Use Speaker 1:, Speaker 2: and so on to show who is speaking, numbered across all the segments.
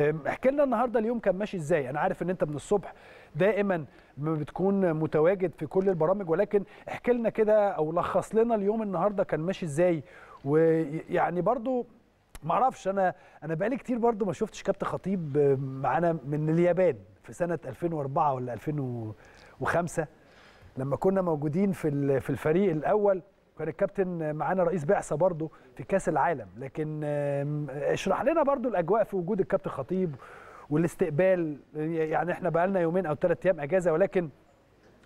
Speaker 1: احكي لنا النهارده اليوم كان ماشي ازاي انا عارف ان انت من الصبح دائما بتكون متواجد في كل البرامج ولكن احكي لنا كده او لخص لنا اليوم النهارده كان ماشي ازاي ويعني برضو ما اعرفش انا انا بقالي كتير برضو ما شفتش كابتن خطيب معانا من اليابان في سنه 2004 ولا 2005 لما كنا موجودين في في الفريق الاول وكان الكابتن معانا رئيس بعثه برضه في كاس العالم لكن اشرح لنا برضه الاجواء في وجود الكابتن خطيب والاستقبال يعني احنا بقى لنا يومين او ثلاث ايام اجازه ولكن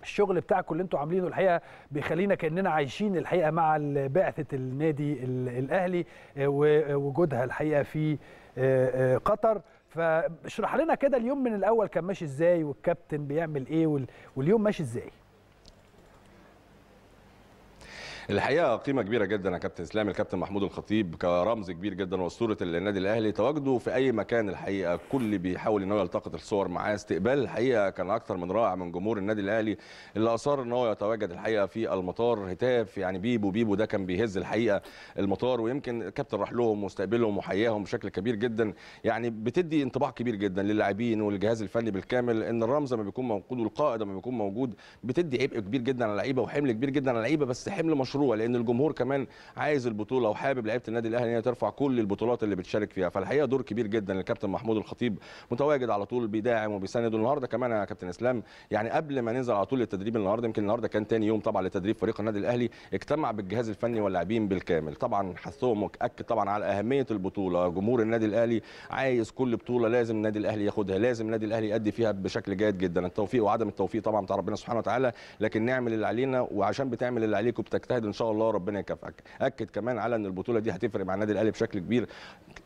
Speaker 1: الشغل بتاعكم اللي انتم عاملينه الحقيقه بيخلينا كاننا عايشين الحقيقه مع بعثه النادي الاهلي آه، ووجودها آه، الحقيقه في آه، قطر فاشرح لنا كده اليوم من الاول كان ماشي ازاي والكابتن بيعمل ايه واليوم ماشي ازاي
Speaker 2: الحقيقه قيمه كبيره جدا يا كابتن اسلام الكابتن محمود الخطيب كرمز كبير جدا واسطوره النادي الاهلي تواجده في اي مكان الحقيقه كل بيحاول ان هو يلتقط الصور معاه استقبال الحقيقه كان اكثر من رائع من جمهور النادي الاهلي اللي اصر ان هو يتواجد الحقيقه في المطار هتاف يعني بيبو بيبو ده كان بيهز الحقيقه المطار ويمكن الكابتن راح لهم واستقبلهم وحياهم بشكل كبير جدا يعني بتدي انطباع كبير جدا للاعبين والجهاز الفني بالكامل ان الرمز لما بيكون موجود والقائد لما بيكون موجود بتدي عبء كبير جدا على اللعيبه وحمل كبير جدا على اللعيبه بس حمل مش مشروع لان الجمهور كمان عايز البطوله وحابب لعيبه النادي الاهلي ان هي ترفع كل البطولات اللي بتشارك فيها فالحقيقه دور كبير جدا الكابتن محمود الخطيب متواجد على طول بيداعم وبيساند النهارده كمان يا كابتن اسلام يعني قبل ما ننزل على طول للتدريب النهارده يمكن النهارده كان تاني يوم طبعا لتدريب فريق النادي الاهلي اجتمع بالجهاز الفني واللاعبين بالكامل طبعا حثهم واكد طبعا على اهميه البطوله جمهور النادي الاهلي عايز كل بطوله لازم النادي الاهلي ياخدها لازم النادي الاهلي يأدي فيها بشكل جيد جدا التوفيق وعدم التوفيق طبعا بتاع ربنا سبحانه وتعالى لكن نعمل اللي علينا وعشان بتعمل اللي عليك وبتجتهد مجتهد ان شاء الله ربنا يكافئك اكد كمان على ان البطوله دي هتفرق مع النادي الاهلي بشكل كبير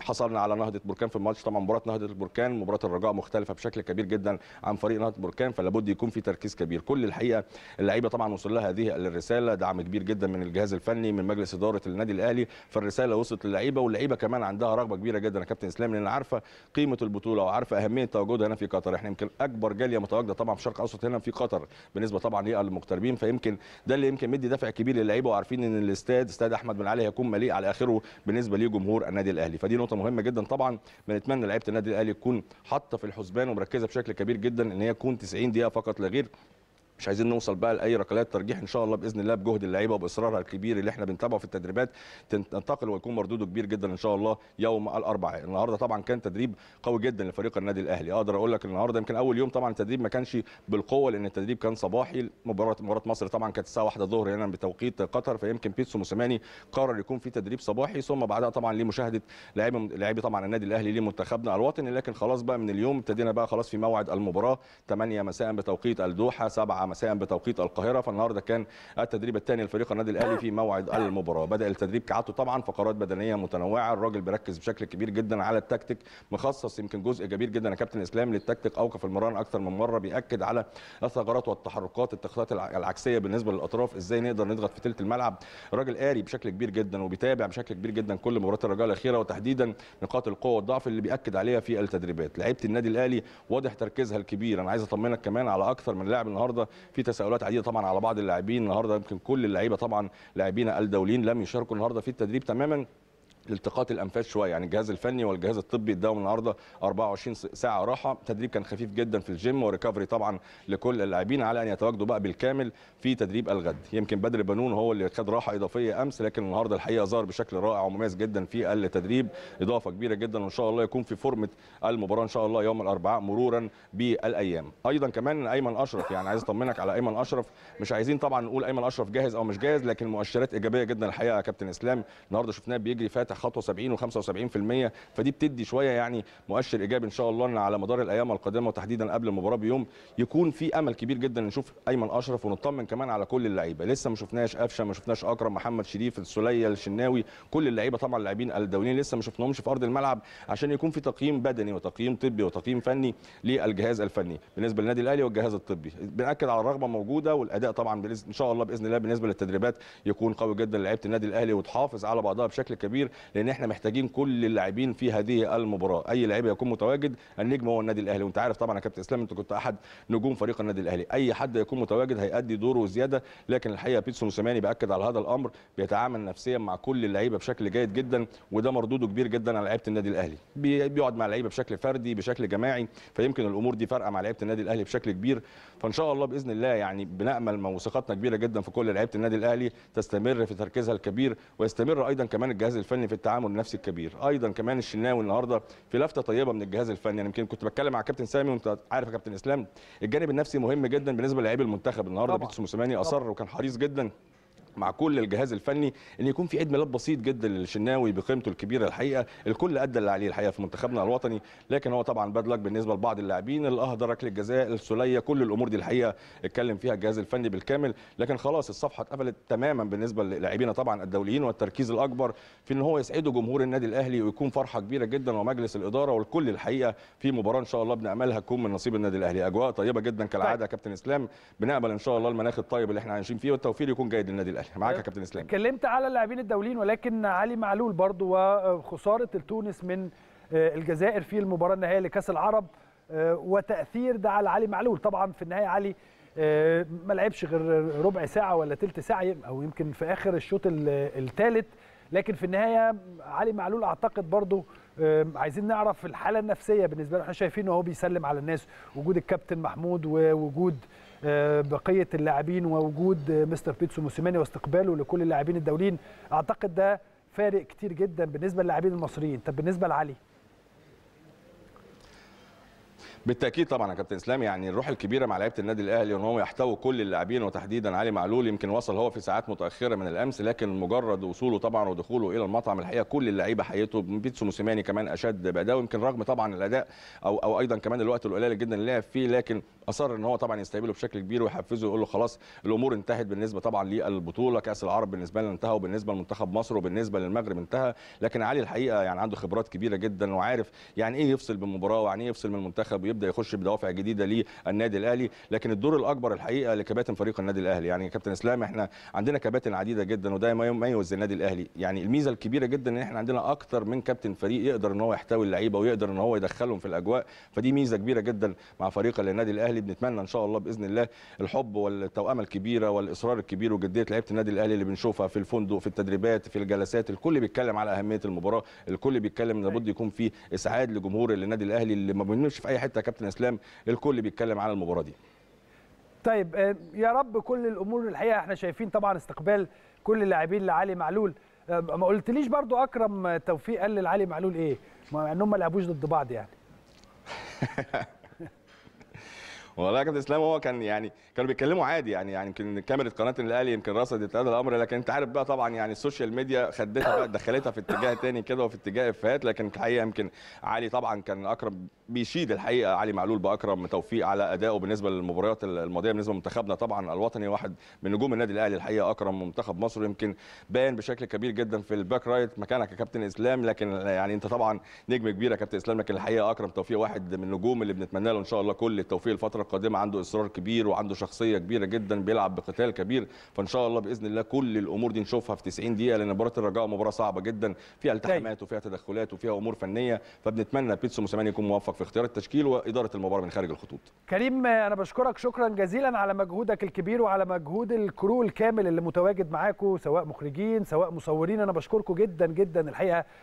Speaker 2: حصلنا على نهضه بركان في الماتش طبعا مباراه نهضه البركان مباراه الرجاء مختلفه بشكل كبير جدا عن فريق نهضه بركان فلابد يكون في تركيز كبير كل الحقيقه اللعيبه طبعا وصل لها هذه الرساله دعم كبير جدا من الجهاز الفني من مجلس اداره النادي الاهلي فالرساله وصلت للعيبه واللعيبه كمان عندها رغبه كبيره جدا يا كابتن اسلام لان عارفه قيمه البطوله وعارفه اهميه تواجدها هنا في قطر احنا يمكن اكبر جاليه متواجده طبعا في الشرق الاوسط هنا في قطر بالنسبه طبعا للمغتربين فيمكن ده اللي يمكن مدي دفع كبير للعيبه بيبقوا عارفين ان الاستاد استاد احمد بن علي هيكون مليء على اخره بالنسبه لجمهور النادي الاهلي فدي نقطه مهمه جدا طبعا بنتمنى لعيبه النادي الاهلي تكون حاطه في الحسبان ومركزه بشكل كبير جدا ان هي تكون 90 دقيقه فقط لا غير مش عايزين نوصل بقى لاي ركلات ترجيح ان شاء الله باذن الله بجهد اللعيبه وباصرارها الكبير اللي احنا بنتابعه في التدريبات تنتقل ويكون مردوده كبير جدا ان شاء الله يوم الاربعاء النهارده طبعا كان تدريب قوي جدا لفريق النادي الاهلي اقدر اقول لك النهارده يمكن اول يوم طبعا التدريب ما كانش بالقوه لان التدريب كان صباحي مباراه مباراه مصر طبعا كانت الساعه 1 الظهر هنا بتوقيت قطر فيمكن بيتسو موسيماني قرر يكون في تدريب صباحي ثم بعدها طبعا لمشاهده لاعبي لعيبه طبعا النادي الاهلي لمنتخبنا الوطني لكن خلاص بقى من اليوم ابتدينا بقى خلاص في موعد المباراه 8 مساء بتوقيت الدوحه 7 مساء بتوقيت القاهره فالنهارده كان التدريب الثاني لفريق النادي الاهلي في موعد المباراه بدا التدريب كعادته طبعا فقرات بدنيه متنوعه الراجل بيركز بشكل كبير جدا على التكتيك مخصص يمكن جزء كبير جدا يا كابتن اسلام للتكتيك اوقف المران اكثر من مره بياكد على الثغرات والتحركات التخطيطات العكسيه بالنسبه للاطراف ازاي نقدر نضغط في ثلث الملعب الراجل قاري بشكل كبير جدا وبيتابع بشكل كبير جدا كل مباريات الرجاء الاخيره وتحديدا نقاط القوه والضعف اللي بياكد عليها في التدريبات لعيبه النادي الاهلي واضح تركيزها الكبير انا عايز اطمنك كمان على اكثر من لاعب النهارده في تساؤلات عديده طبعا على بعض اللاعبين النهارده يمكن كل اللعيبه طبعا لاعبين الدوليين لم يشاركوا النهارده في التدريب تماما التقاط الانفاس شويه يعني الجهاز الفني والجهاز الطبي اداهم النهارده 24 ساعه راحه تدريب كان خفيف جدا في الجيم وريكفري طبعا لكل اللاعبين على ان يتواجدوا بقى بالكامل في تدريب الغد يمكن بدر بنون هو اللي خد راحه اضافيه امس لكن النهارده الحقيقه ظهر بشكل رائع ومميز جدا في التدريب اضافه كبيره جدا وان شاء الله يكون في فورمه المباراه ان شاء الله يوم الاربعاء مرورا بالايام ايضا كمان ايمن اشرف يعني عايز اطمنك على ايمن اشرف مش عايزين طبعا نقول ايمن اشرف جاهز او مش جاهز لكن مؤشرات ايجابيه جدا الحقيقه يا كابتن اسلام النهارده شفناه بيجري فاتح خطوه 70 و75% فدي بتدي شويه يعني مؤشر ايجابي ان شاء الله ان على مدار الايام القادمه وتحديدا قبل المباراه بيوم يكون في امل كبير جدا نشوف ايمن اشرف ونطمن كمان على كل اللعيبه لسه ما شفناش قفشه ما شفناش اكرم محمد شريف السليه الشناوي كل اللعيبه طبعا اللاعبين الدوليين لسه ما شفناهمش في ارض الملعب عشان يكون في تقييم بدني وتقييم طبي وتقييم فني للجهاز الفني بالنسبه للنادي الاهلي والجهاز الطبي بناكد على الرغبه موجوده والاداء طبعا ان شاء الله باذن الله بالنسبه للتدريبات يكون قوي جدا لعيبه النادي الاهلي وتحافظ على بعضها بشكل كبير لان احنا محتاجين كل اللاعبين في هذه المباراه اي لعيب يكون متواجد النجم هو النادي الاهلي وانت عارف طبعا يا كابتن اسلام انت كنت احد نجوم فريق النادي الاهلي اي حد يكون متواجد هيأدي دوره زياده لكن الحقيقه بيتسو موسيماني باكد على هذا الامر بيتعامل نفسيا مع كل اللعيبه بشكل جيد جدا وده مردوده كبير جدا على لعيبه النادي الاهلي بيقعد مع اللعيبه بشكل فردي بشكل جماعي فيمكن الامور دي فارقه مع لعيبه النادي الاهلي بشكل كبير فان شاء الله باذن الله يعني بنامل وثقتنا كبيره جدا في كل لعيبه النادي الاهلي تستمر في تركيزها الكبير ويستمر ايضا كمان الجهاز الفني في التعامل النفسي الكبير ايضا كمان الشناوي النهارده في لفته طيبه من الجهاز الفني انا يمكن كنت بتكلم مع كابتن سامي وانت عارف يا كابتن اسلام الجانب النفسي مهم جدا بالنسبه للاعيب المنتخب النهارده بيتسو موسيماني اصر وكان حريص جدا مع كل الجهاز الفني ان يكون في عيد ميلاد بسيط جدا للشناوي بقيمته الكبيره الحقيقه الكل ادى اللي عليه الحقيقه في منتخبنا الوطني لكن هو طبعا باد لك بالنسبه لبعض اللاعبين الاهدر ركله جزاء السليه كل الامور دي الحقيقه اتكلم فيها الجهاز الفني بالكامل لكن خلاص الصفحه اتقفلت تماما بالنسبه للاعبينا طبعا الدوليين والتركيز الاكبر في ان هو يسعده جمهور النادي الاهلي ويكون فرحه كبيره جدا ومجلس الاداره والكل الحقيقه في مباراه ان شاء الله بناملها تكون من نصيب النادي الاهلي اجواء طيبه جدا كالعاده يا كابتن اسلام بنامل ان شاء الله المناخ الطيب اللي احنا عايشين فيه والتوفيق يكون جيد للنادي الاهلي ماشي معاك يا كابتن اسلام
Speaker 1: اتكلمت على اللاعبين الدوليين ولكن علي معلول برضو وخساره التونس من آه، الجزائر في المباراه النهائيه لكاس العرب آه، وتاثير ده على علي معلول طبعا في النهايه علي آه، ما لعبش غير ربع ساعه ولا ثلث ساعه او يمكن في اخر الشوط الثالث لكن في النهايه علي معلول اعتقد برضو عايزين نعرف الحاله النفسيه بالنسبه له احنا شايفين هو بيسلم على الناس وجود الكابتن محمود ووجود بقيه اللاعبين ووجود مستر بيتسو موسيماني واستقباله لكل اللاعبين الدوليين اعتقد ده فارق كتير جدا بالنسبه للاعبين المصريين طب بالنسبه لعلي
Speaker 2: بالتاكيد طبعا يا كابتن اسلام يعني الروح الكبيره مع لعيبه النادي الاهلي وان هم يحتووا كل اللاعبين وتحديدا علي معلول يمكن وصل هو في ساعات متاخره من الامس لكن مجرد وصوله طبعا ودخوله الى المطعم الحقيقه كل اللعيبه حيته بيتسو موسيماني كمان اشد باداء ويمكن رغم طبعا الاداء او او ايضا كمان الوقت القليل جدا اللي لعب فيه لكن اصر ان هو طبعا يستقبله بشكل كبير ويحفزه ويقول له خلاص الامور انتهت بالنسبه طبعا للبطوله كاس العرب بالنسبه لنا انتهى وبالنسبه لمنتخب مصر وبالنسبه للمغرب انتهى لكن علي الحقيقه يعني عنده خبرات كبيره جدا وعارف يعني ايه يفصل بمباراه ويعني ايه يفصل من المنتخب يبدا يخش بدوافع جديده للنادي الاهلي لكن الدور الاكبر الحقيقه لكباتن فريق النادي الاهلي يعني كابتن اسلام احنا عندنا كباتن عديده جدا وده ما يميز النادي الاهلي يعني الميزه الكبيره جدا ان احنا عندنا اكتر من كابتن فريق يقدر ان هو يحتوي اللعيبه ويقدر ان هو يدخلهم في الاجواء فدي ميزه كبيره جدا مع فريق النادي الاهلي بنتمنى ان شاء الله باذن الله الحب والتوامه الكبيره والاصرار الكبير وجديه لعيبه النادي الاهلي اللي بنشوفها في الفندق في التدريبات في الجلسات الكل بيتكلم على اهميه المباراه الكل بيتكلم ان لابد يكون في اسعاد لجمهور النادي الاهلي اللي ما بنمشي في اي حته كابتن اسلام الكل بيتكلم على المباراه دي
Speaker 1: طيب آه، يا رب كل الامور الحقيقه احنا شايفين طبعا استقبال كل اللاعبين لعلي معلول آه، ما قلتليش برضو اكرم توفيق قال لعلي معلول ايه مع انهم ما لعبوش ضد بعض يعني
Speaker 2: والله يا كابتن اسلام هو كان يعني كانوا بيتكلموا عادي يعني يعني يمكن كاميرا قناه الاهلي يمكن رصدت هذا الامر لكن انت عارف بقى طبعا يعني السوشيال ميديا خدتها بقى دخلتها في اتجاه تاني كده وفي اتجاه افيهات لكن الحقيقه يمكن علي طبعا كان اكرم بيشيد الحقيقه علي معلول باكرم توفيق على ادائه بالنسبه للمباريات الماضيه بالنسبه لمنتخبنا طبعا الوطني واحد من نجوم النادي الاهلي الحقيقه اكرم منتخب مصر يمكن باين بشكل كبير جدا في الباك رايت مكانك يا كابتن اسلام لكن يعني انت طبعا نجم كبير يا كابتن اسلام لكن الحقيقه اكرم توفيق واحد من النجوم اللي بنتمنى له ان شاء الله كل التوفيق الفتره القادمه عنده اصرار كبير وعنده شخصيه كبيره جدا بيلعب بقتال كبير فان شاء الله باذن الله كل الامور دي نشوفها في 90 دقيقه لان مباراه الرجاء مباراه صعبه جدا فيها طيب. التحامات وفيها تدخلات وفيها امور فنيه فبنتمنى بيتسو موسيماني يكون موفق في اختيار التشكيل واداره المباراه من خارج الخطوط
Speaker 1: كريم انا بشكرك شكرا جزيلا على مجهودك الكبير وعلى مجهود الكرو الكامل اللي متواجد معاكم سواء مخرجين سواء مصورين انا بشكركم جدا جدا الحقيقه